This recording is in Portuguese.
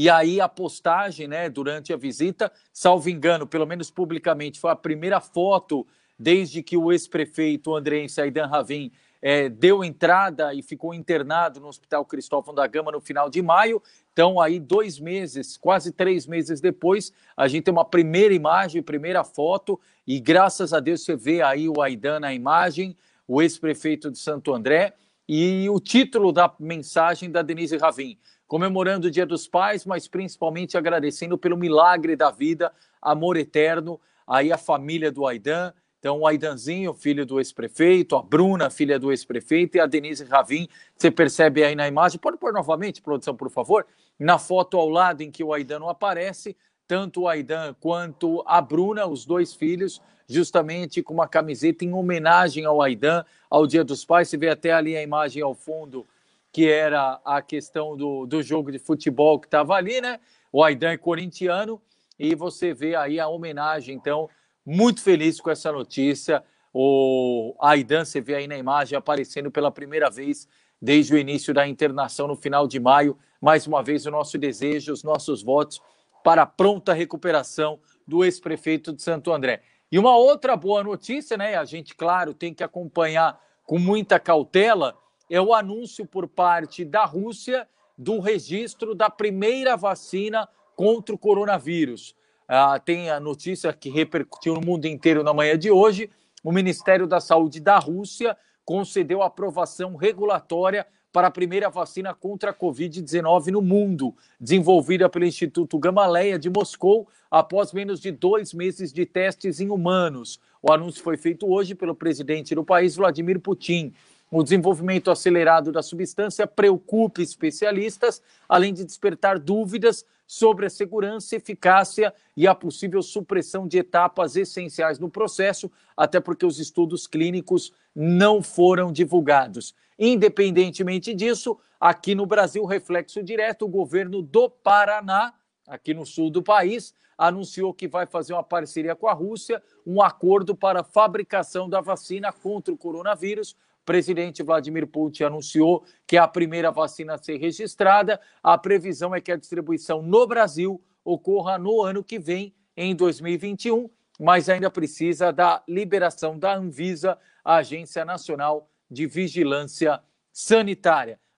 E aí a postagem, né, durante a visita, salvo engano, pelo menos publicamente, foi a primeira foto desde que o ex-prefeito andrense Aidan Ravin é, deu entrada e ficou internado no Hospital Cristóvão da Gama no final de maio. Então, aí, dois meses, quase três meses depois, a gente tem uma primeira imagem, primeira foto, e graças a Deus você vê aí o Aidan na imagem, o ex-prefeito de Santo André, e o título da mensagem da Denise Ravin: comemorando o Dia dos Pais, mas principalmente agradecendo pelo milagre da vida, amor eterno, aí a família do Aidan. Então, o Aidanzinho, filho do ex-prefeito, a Bruna, filha do ex-prefeito, e a Denise Ravim, você percebe aí na imagem. Pode pôr novamente, produção, por favor? Na foto ao lado em que o Aidan não aparece, tanto o Aidan quanto a Bruna, os dois filhos, justamente com uma camiseta em homenagem ao Aidan, ao Dia dos Pais. Você vê até ali a imagem ao fundo que era a questão do, do jogo de futebol que estava ali, né? O Aidan é corintiano, e você vê aí a homenagem, então, muito feliz com essa notícia. O Aidan, você vê aí na imagem, aparecendo pela primeira vez desde o início da internação no final de maio. Mais uma vez, o nosso desejo, os nossos votos para a pronta recuperação do ex-prefeito de Santo André. E uma outra boa notícia, né? A gente, claro, tem que acompanhar com muita cautela é o anúncio por parte da Rússia do registro da primeira vacina contra o coronavírus. Ah, tem a notícia que repercutiu no mundo inteiro na manhã de hoje. O Ministério da Saúde da Rússia concedeu aprovação regulatória para a primeira vacina contra a Covid-19 no mundo, desenvolvida pelo Instituto Gamaleya de Moscou após menos de dois meses de testes em humanos. O anúncio foi feito hoje pelo presidente do país, Vladimir Putin. O desenvolvimento acelerado da substância preocupa especialistas, além de despertar dúvidas sobre a segurança, eficácia e a possível supressão de etapas essenciais no processo, até porque os estudos clínicos não foram divulgados. Independentemente disso, aqui no Brasil, reflexo direto, o governo do Paraná, aqui no sul do país, anunciou que vai fazer uma parceria com a Rússia, um acordo para a fabricação da vacina contra o coronavírus presidente Vladimir Putin anunciou que a primeira vacina a ser registrada. A previsão é que a distribuição no Brasil ocorra no ano que vem, em 2021, mas ainda precisa da liberação da Anvisa, a Agência Nacional de Vigilância Sanitária.